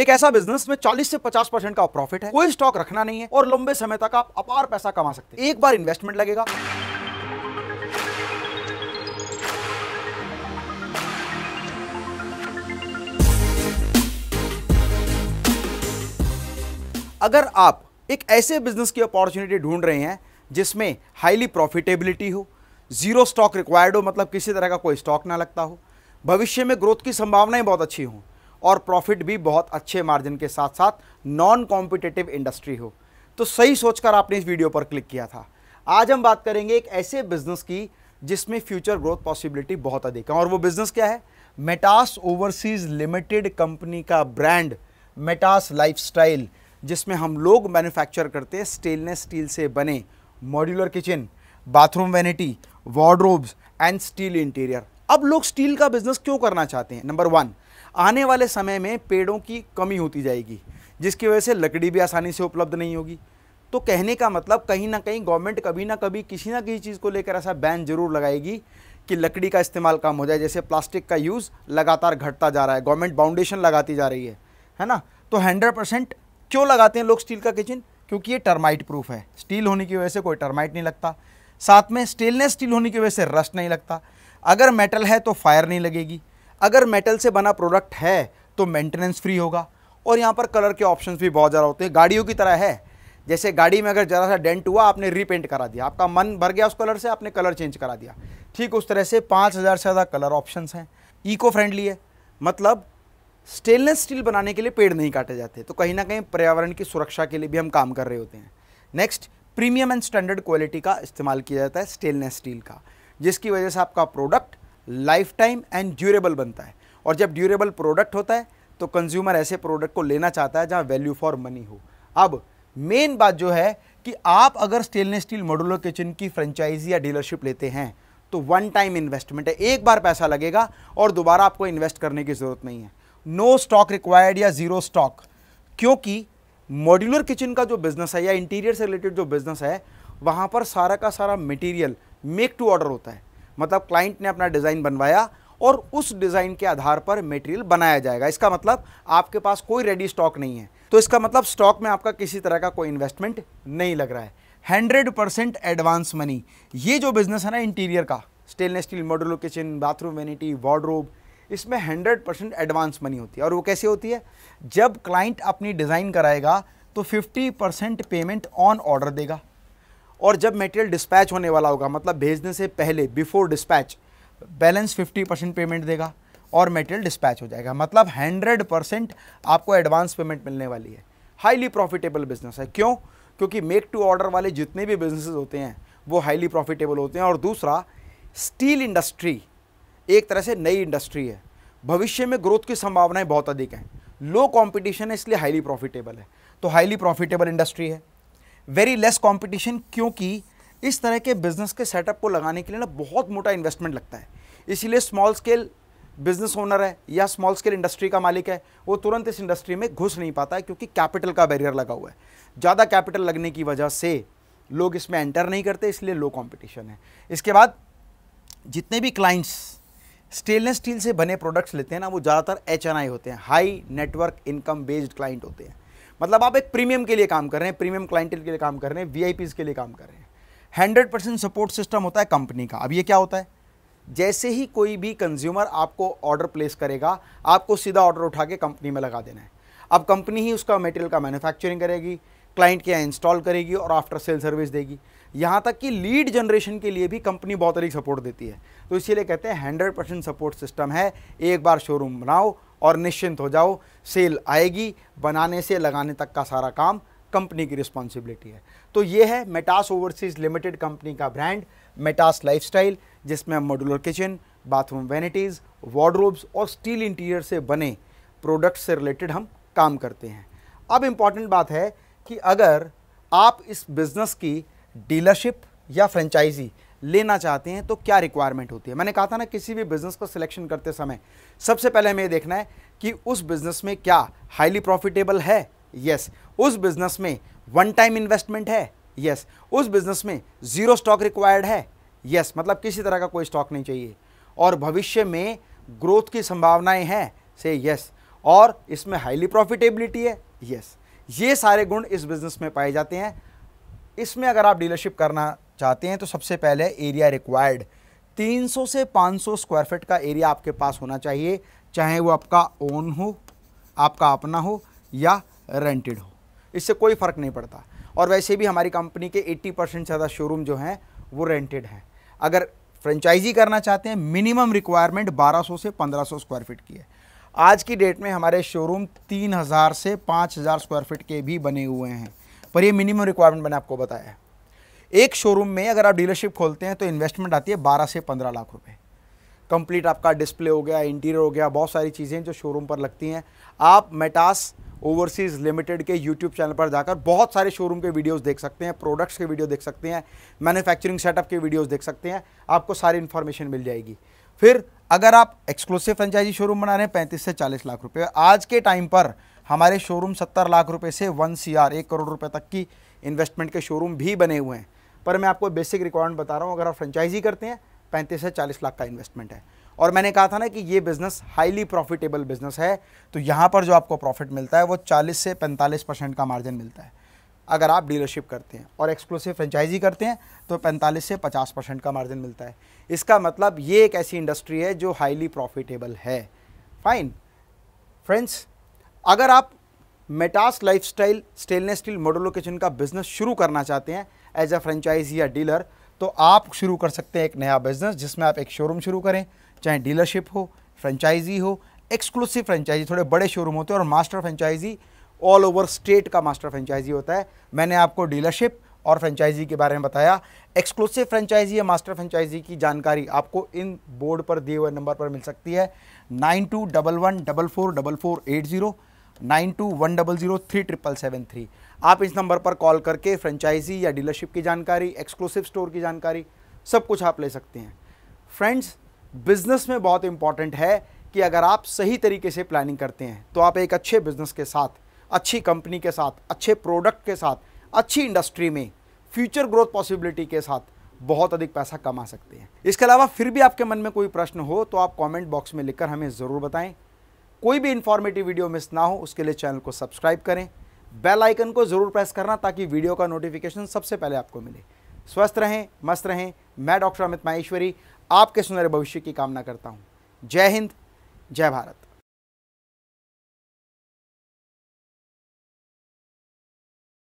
एक ऐसा बिजनेस में 40 से 50 परसेंट का प्रॉफिट है कोई स्टॉक रखना नहीं है और लंबे समय तक आप अपार पैसा कमा सकते हैं एक बार इन्वेस्टमेंट लगेगा अगर आप एक ऐसे बिजनेस की अपॉर्चुनिटी ढूंढ रहे हैं जिसमें हाईली प्रॉफिटेबिलिटी हो जीरो स्टॉक रिक्वायर्ड हो मतलब किसी तरह का कोई स्टॉक ना लगता हो भविष्य में ग्रोथ की संभावनाएं बहुत अच्छी हों और प्रॉफिट भी बहुत अच्छे मार्जिन के साथ साथ नॉन कॉम्पिटेटिव इंडस्ट्री हो तो सही सोचकर आपने इस वीडियो पर क्लिक किया था आज हम बात करेंगे एक ऐसे बिजनेस की जिसमें फ्यूचर ग्रोथ पॉसिबिलिटी बहुत अधिक है और वो बिजनेस क्या है मेटास ओवरसीज लिमिटेड कंपनी का ब्रांड मेटास लाइफस्टाइल जिसमें हम लोग मैन्युफैक्चर करते हैं स्टेनलेस स्टील से बने modular kitchen bathroom vanity wardrobes and steel interior अब लोग स्टील का बिजनेस क्यों करना चाहते हैं नंबर वन आने वाले समय में पेड़ों की कमी होती जाएगी जिसकी वजह से लकड़ी भी आसानी से उपलब्ध नहीं होगी तो कहने का मतलब कहीं ना कहीं गवर्नमेंट कभी ना कभी किसी ना किसी चीज़ को लेकर ऐसा बैन जरूर लगाएगी कि लकड़ी का इस्तेमाल कम हो जाए जैसे प्लास्टिक का यूज़ लगातार घटता जा रहा है गवर्नमेंट बाउंडेशन लगाती जा रही है है ना तो हंड्रेड परसेंट क्यों लगाते हैं लोग स्टील का किचन क्योंकि ये टर्माइट प्रूफ है स्टील होने की वजह से कोई टर्माइट नहीं लगता साथ में स्टेनलेस स्टील होने की वजह से रस्ट नहीं लगता अगर मेटल है तो फायर नहीं लगेगी अगर मेटल से बना प्रोडक्ट है तो मेंटेनेंस फ्री होगा और यहाँ पर कलर के ऑप्शन भी बहुत ज़्यादा होते हैं गाड़ियों की तरह है जैसे गाड़ी में अगर ज़रा सा डेंट हुआ आपने रीपेंट करा दिया आपका मन भर गया उस कलर से आपने कलर चेंज करा दिया ठीक उस तरह से पाँच हज़ार से ज़्यादा कलर ऑप्शन हैं ईको फ्रेंडली है मतलब स्टेनलेस स्टील बनाने के लिए पेड़ नहीं काटे जाते तो कहीं ना कहीं पर्यावरण की सुरक्षा के लिए भी हम काम कर रहे होते हैं next premium and standard quality का इस्तेमाल किया जाता है स्टेनलेस स्टील का जिसकी वजह से आपका product lifetime and durable बनता है और जब ड्यूरेबल प्रोडक्ट होता है तो कंज्यूमर ऐसे प्रोडक्ट को लेना चाहता है जहाँ वैल्यू फॉर मनी हो अब मेन बात जो है कि आप अगर स्टेनलेस स्टील मॉडुलर किचन की फ्रेंचाइजी या डीलरशिप लेते हैं तो वन टाइम इन्वेस्टमेंट है एक बार पैसा लगेगा और दोबारा आपको इन्वेस्ट करने की ज़रूरत नहीं है नो स्टॉक रिक्वायर्ड या ज़ीरो स्टॉक क्योंकि मॉड्यूलर किचन का जो बिज़नेस है या इंटीरियर से रिलेटेड जो बिज़नेस है वहाँ पर सारा का सारा मटेरियल मेक टू ऑर्डर होता है मतलब क्लाइंट ने अपना डिज़ाइन बनवाया और उस डिज़ाइन के आधार पर मटेरियल बनाया जाएगा इसका मतलब आपके पास कोई रेडी स्टॉक नहीं है तो इसका मतलब स्टॉक में आपका किसी तरह का कोई इन्वेस्टमेंट नहीं लग रहा है हंड्रेड परसेंट एडवांस मनी ये जो बिज़नेस है ना इंटीरियर का stainless steel model kitchen bathroom vanity wardrobe इसमें हंड्रेड परसेंट एडवांस मनी होती है और वो कैसे होती है जब क्लाइंट अपनी डिज़ाइन कराएगा तो fifty percent payment on order देगा और जब मटेरियल डिस्पैच होने वाला होगा मतलब भेजने से पहले before dispatch balance 50 percent payment देगा और मटेरियल डिस्पैच हो जाएगा मतलब 100 परसेंट आपको एडवांस पेमेंट मिलने वाली है हाईली प्रॉफिटेबल बिजनेस है क्यों क्योंकि मेक टू ऑर्डर वाले जितने भी बिजनेस होते हैं वो हाईली प्रॉफिटेबल होते हैं और दूसरा स्टील इंडस्ट्री एक तरह से नई इंडस्ट्री है भविष्य में ग्रोथ की संभावनाएं बहुत अधिक हैं लो कंपटीशन है इसलिए हाईली प्रॉफिटेबल है तो हाईली प्रॉफिटेबल इंडस्ट्री है वेरी लेस कॉम्पिटिशन क्योंकि इस तरह के बिज़नेस के सेटअप को लगाने के लिए ना बहुत मोटा इन्वेस्टमेंट लगता है इसीलिए स्मॉल स्केल बिजनेस ओनर है या स्मॉल स्केल इंडस्ट्री का मालिक है वो तुरंत इस इंडस्ट्री में घुस नहीं पाता है क्योंकि कैपिटल का बैरियर लगा हुआ है ज़्यादा कैपिटल लगने की वजह से लोग इसमें एंटर नहीं करते इसलिए लो कंपटीशन है इसके बाद जितने भी क्लाइंट्स स्टेनलेस स्टील से बने प्रोडक्ट्स लेते हैं ना वो ज़्यादातर एच होते हैं high network income based client होते हैं मतलब आप एक प्रीमियम के लिए काम कर रहे हैं प्रीमियम क्लाइंट के लिए काम कर रहे हैं वी के लिए काम कर रहे हैं हंड्रेड परसेंट सपोर्ट सिस्टम होता है कंपनी का अब ये क्या होता है जैसे ही कोई भी कंज्यूमर आपको ऑर्डर प्लेस करेगा आपको सीधा ऑर्डर उठा के कंपनी में लगा देना है अब कंपनी ही उसका मटेरियल का मैन्युफैक्चरिंग करेगी क्लाइंट के यहाँ इंस्टॉल करेगी और आफ्टर सेल सर्विस देगी यहाँ तक कि लीड जनरेशन के लिए भी कंपनी बहुत अधिक सपोर्ट देती है तो इसीलिए कहते हैं हंड्रेड परसेंट सपोर्ट सिस्टम है एक बार शोरूम बनाओ और निश्चिंत हो जाओ सेल आएगी बनाने से लगाने तक का सारा काम कंपनी की रिस्पॉन्सिबिलिटी है तो ये है मेटास ओवरसीज लिमिटेड कंपनी का ब्रांड मेटास लाइफस्टाइल जिसमें हम modular kitchen bathroom vanities wardrobes और स्टील इंटीरियर से बने प्रोडक्ट्स से रिलेटेड हम काम करते हैं अब इम्पॉर्टेंट बात है कि अगर आप इस बिज़नेस की डीलरशिप या फ्रेंचाइजी लेना चाहते हैं तो क्या रिक्वायरमेंट होती है मैंने कहा था ना किसी भी बिज़नेस को सिलेक्शन करते समय सबसे पहले हमें देखना है कि उस बिज़नेस में क्या हाईली प्रॉफिटेबल है यस उस बिज़नेस में वन टाइम इन्वेस्टमेंट है यस उस बिज़नेस में ज़ीरो स्टॉक रिक्वायर्ड है यस मतलब किसी तरह का कोई स्टॉक नहीं चाहिए और भविष्य में ग्रोथ की संभावनाएं हैं से यस और इसमें हाईली प्रॉफिटेबिलिटी है यस ये सारे गुण इस बिज़नेस में पाए जाते हैं इसमें अगर आप डीलरशिप करना चाहते हैं तो सबसे पहले एरिया रिक्वायर्ड 300 से 500 स्क्वायर फीट का एरिया आपके पास होना चाहिए चाहे वो आपका ओन हो आपका अपना हो या रेंटेड हो इससे कोई फ़र्क नहीं पड़ता और वैसे भी हमारी कंपनी के 80 परसेंट ज़्यादा शोरूम जो हैं वो रेंटेड हैं अगर फ्रेंचाइजी करना चाहते हैं मिनिमम रिक्वायरमेंट 1200 से 1500 स्क्वायर फीट की है आज की डेट में हमारे शोरूम 3000 से 5000 स्क्वायर फीट के भी बने हुए हैं पर ये मिनिमम रिक्वायरमेंट मैंने आपको बताया है एक शोरूम में अगर आप डीलरशिप खोलते हैं तो इन्वेस्टमेंट आती है बारह से पंद्रह लाख रुपये कंप्लीट आपका डिस्प्ले हो गया इंटीरियर हो गया बहुत सारी चीज़ें जो शोरूम पर लगती हैं आप मेटास ओवरसीज़ लिमिटेड के यूट्यूब चैनल पर जाकर बहुत सारे शोरूम के वीडियोस देख सकते हैं प्रोडक्ट्स के वीडियो देख सकते हैं मैन्युफैक्चरिंग सेटअप के वीडियोस देख सकते हैं आपको सारी इन्फॉर्मेशन मिल जाएगी फिर अगर आप एक्सक्लूसिव फ्रेंचाइजी शोरूम बना रहे हैं पैंतीस से चालीस लाख रुपये आज के टाइम पर हमारे शोरूम सत्तर लाख रुपये से वन सी एक करोड़ रुपये तक की इन्वेस्टमेंट के शोरूम भी बने हुए हैं पर मैं आपको बेसिक रिक्वायरमेंट बता रहा हूँ अगर आप फ्रेंचाइजी करते हैं पैंतीस से चालीस लाख का इन्वेस्टमेंट है और मैंने कहा था ना कि ये बिज़नेस हाईली प्रॉफिटेबल बिज़नेस है तो यहाँ पर जो आपको प्रॉफिट मिलता है वो 40 से 45 परसेंट का मार्जिन मिलता है अगर आप डीलरशिप करते हैं और एक्सक्लूसिव फ्रेंचाइजी करते हैं तो 45 से 50 परसेंट का मार्जिन मिलता है इसका मतलब ये एक ऐसी इंडस्ट्री है जो हाईली प्रॉफिटेबल है फाइन फ्रेंड्स अगर आप Metas lifestyle stainless steel modular kitchen का बिज़नेस शुरू करना चाहते हैं एज अ फ्रेंचाइजी या डीलर तो आप शुरू कर सकते हैं एक नया बिज़नेस जिसमें आप एक शोरूम शुरू करें चाहे डीलरशिप हो फ्रेंचाइजी हो एक्सक्लूसिव फ्रेंचाइजी थोड़े बड़े शोरूम होते हैं और master franchise all over state का मास्टर फ्रेंचाइजी होता है मैंने आपको डीलरशिप और फ्रेंचाइजी के बारे में बताया एक्सक्लूसिव फ्रेंचाइजी या मास्टर फ्रेंचाइजी की जानकारी आपको इन बोर्ड पर दिए हुए नंबर पर मिल सकती है nine two double one double four double four eight zero nine two one double zero three triple seven three आप इस नंबर पर कॉल करके फ्रेंचाइजी या डीलरशिप की जानकारी एक्सक्लूसिव स्टोर की जानकारी सब कुछ आप ले सकते हैं फ्रेंड्स बिजनेस में बहुत इंपॉर्टेंट है कि अगर आप सही तरीके से प्लानिंग करते हैं तो आप एक अच्छे बिजनेस के साथ अच्छी कंपनी के साथ अच्छे प्रोडक्ट के साथ अच्छी इंडस्ट्री में फ्यूचर ग्रोथ पॉसिबिलिटी के साथ बहुत अधिक पैसा कमा सकते हैं इसके अलावा फिर भी आपके मन में कोई प्रश्न हो तो आप कमेंट बॉक्स में लिखकर हमें ज़रूर बताएं कोई भी इन्फॉर्मेटिव वीडियो मिस ना हो उसके लिए चैनल को सब्सक्राइब करें बेल आइकन को ज़रूर प्रेस करना ताकि वीडियो का नोटिफिकेशन सबसे पहले आपको मिले स्वस्थ रहें मस्त रहें मैं डॉक्टर अमित माहेश्वरी आपके सुनहरे भविष्य की कामना करता हूँ जय हिंद जय भारत